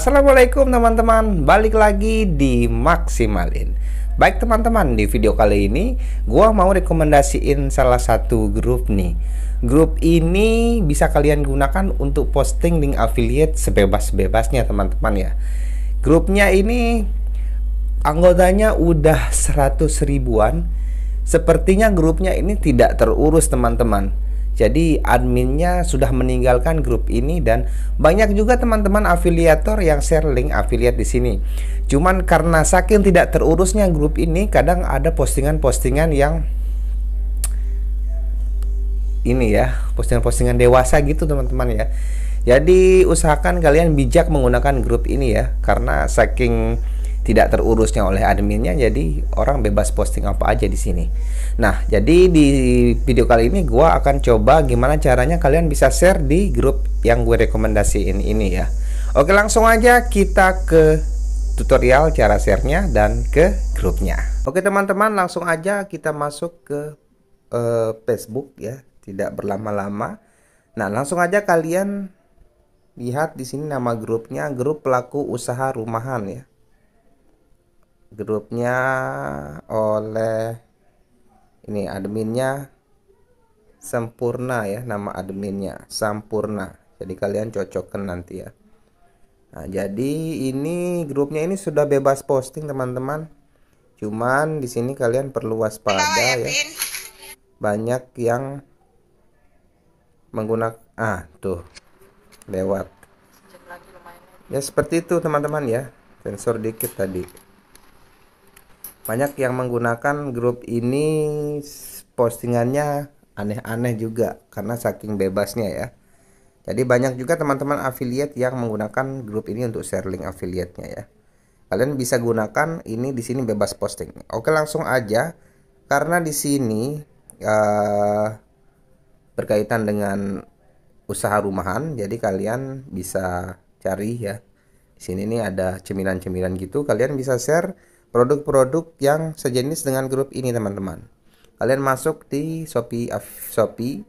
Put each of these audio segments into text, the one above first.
Assalamualaikum teman-teman, balik lagi di Maksimalin. Baik teman-teman, di video kali ini gua mau rekomendasiin salah satu grup nih. Grup ini bisa kalian gunakan untuk posting link affiliate sebebas-bebasnya teman-teman ya. Grupnya ini anggotanya udah 100 ribuan. Sepertinya grupnya ini tidak terurus teman-teman jadi adminnya sudah meninggalkan grup ini dan banyak juga teman-teman afiliator yang share link afiliat di sini. Cuman karena saking tidak terurusnya grup ini kadang ada postingan-postingan yang ini ya, postingan-postingan dewasa gitu teman-teman ya. Jadi usahakan kalian bijak menggunakan grup ini ya karena saking tidak terurusnya oleh adminnya jadi orang bebas posting apa aja di sini nah jadi di video kali ini gua akan coba gimana caranya kalian bisa share di grup yang gue rekomendasiin ini ya oke langsung aja kita ke tutorial cara share-nya dan ke grupnya oke teman-teman langsung aja kita masuk ke uh, Facebook ya tidak berlama-lama nah langsung aja kalian lihat di sini nama grupnya grup pelaku usaha rumahan ya grupnya oleh ini adminnya sempurna ya nama adminnya sempurna jadi kalian cocokkan nanti ya Nah, jadi ini grupnya ini sudah bebas posting teman-teman. Cuman di sini kalian perlu waspada ya. Banyak yang menggunakan ah tuh lewat. Ya seperti itu teman-teman ya. Sensor dikit tadi banyak yang menggunakan grup ini postingannya aneh-aneh juga karena saking bebasnya ya jadi banyak juga teman-teman affiliate yang menggunakan grup ini untuk share link affiliate-nya ya kalian bisa gunakan ini di sini bebas posting oke langsung aja karena di sini uh, berkaitan dengan usaha rumahan jadi kalian bisa cari ya di sini nih ada cemilan-cemilan gitu kalian bisa share produk-produk yang sejenis dengan grup ini teman-teman kalian masuk di Shopee uh, Shopee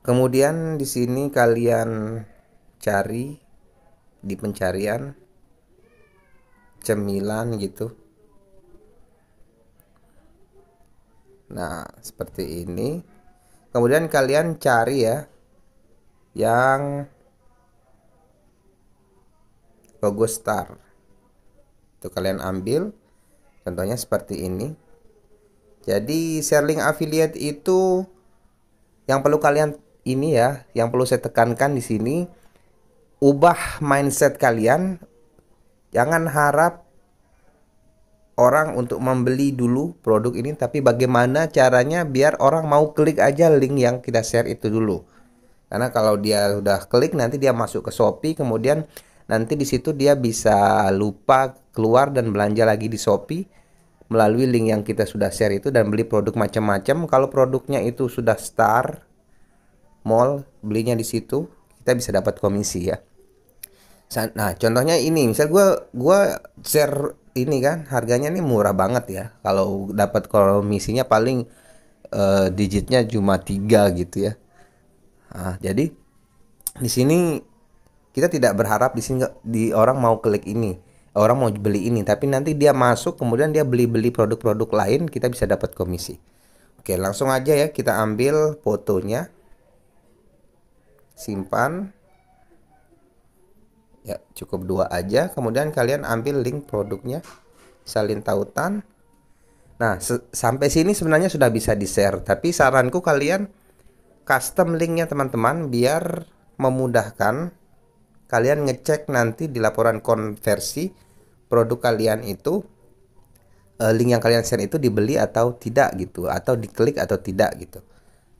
kemudian di sini kalian cari di pencarian cemilan gitu nah seperti ini kemudian kalian cari ya yang logo star itu kalian ambil contohnya seperti ini jadi share link affiliate itu yang perlu kalian ini ya yang perlu saya tekankan di sini ubah mindset kalian jangan harap orang untuk membeli dulu produk ini tapi bagaimana caranya biar orang mau klik aja link yang kita share itu dulu karena kalau dia sudah klik nanti dia masuk ke Shopee kemudian nanti di situ dia bisa lupa keluar dan belanja lagi di Shopee melalui link yang kita sudah share itu dan beli produk macam-macam. Kalau produknya itu sudah star mall, belinya di situ kita bisa dapat komisi ya. Nah, contohnya ini, misal gue gua share ini kan harganya ini murah banget ya. Kalau dapat komisinya paling uh, digitnya cuma tiga gitu ya. Nah, jadi di sini kita tidak berharap di sini di orang mau klik ini orang mau beli ini tapi nanti dia masuk kemudian dia beli-beli produk-produk lain kita bisa dapat komisi oke langsung aja ya kita ambil fotonya simpan ya cukup dua aja kemudian kalian ambil link produknya salin tautan nah sampai sini sebenarnya sudah bisa di share tapi saranku kalian custom linknya teman-teman biar memudahkan kalian ngecek nanti di laporan konversi produk kalian itu eh, link yang kalian share itu dibeli atau tidak gitu atau diklik atau tidak gitu.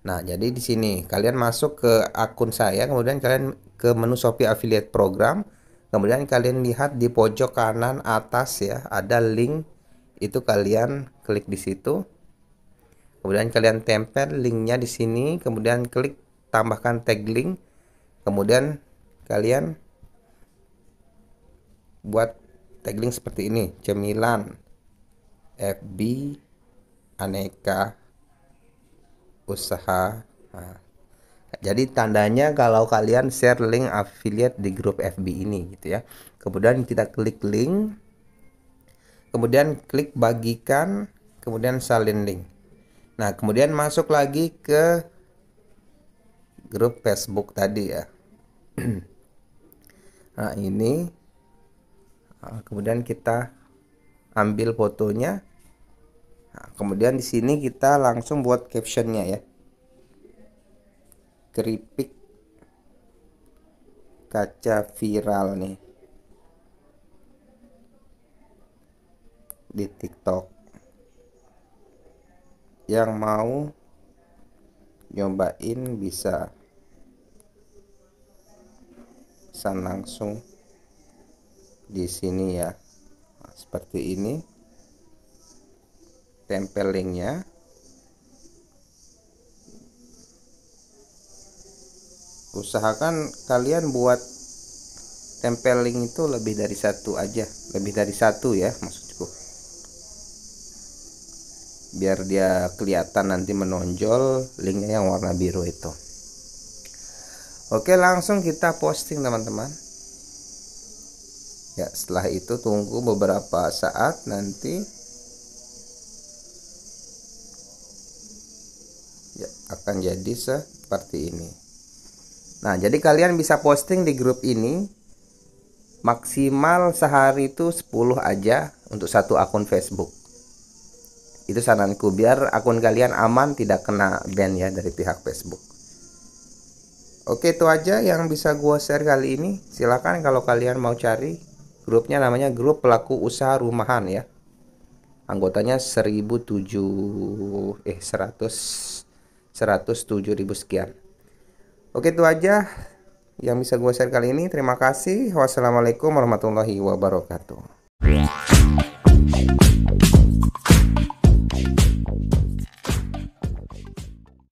Nah, jadi di sini kalian masuk ke akun saya, kemudian kalian ke menu Shopee Affiliate Program, kemudian kalian lihat di pojok kanan atas ya, ada link itu kalian klik di situ. Kemudian kalian tempel linknya di sini, kemudian klik tambahkan tag link, kemudian kalian buat tagging seperti ini cemilan FB aneka usaha nah, jadi tandanya kalau kalian share link affiliate di grup FB ini gitu ya kemudian kita klik link kemudian klik bagikan kemudian salin link nah kemudian masuk lagi ke grup Facebook tadi ya nah ini nah, kemudian kita ambil fotonya nah, kemudian di sini kita langsung buat captionnya ya keripik kaca viral nih di TikTok yang mau nyobain bisa pesan langsung di sini ya seperti ini tempel linknya usahakan kalian buat tempel link itu lebih dari satu aja lebih dari satu ya maksudku biar dia kelihatan nanti menonjol linknya yang warna biru itu oke langsung kita posting teman-teman ya setelah itu tunggu beberapa saat nanti ya, akan jadi seperti ini nah jadi kalian bisa posting di grup ini maksimal sehari itu 10 aja untuk satu akun Facebook itu saranku biar akun kalian aman tidak kena ban ya dari pihak Facebook Oke itu aja yang bisa gua share kali ini. Silakan kalau kalian mau cari grupnya namanya grup pelaku usaha rumahan ya anggotanya 1007 eh 100 ribu sekian oke itu aja yang bisa gue share kali ini terima kasih wassalamualaikum warahmatullahi wabarakatuh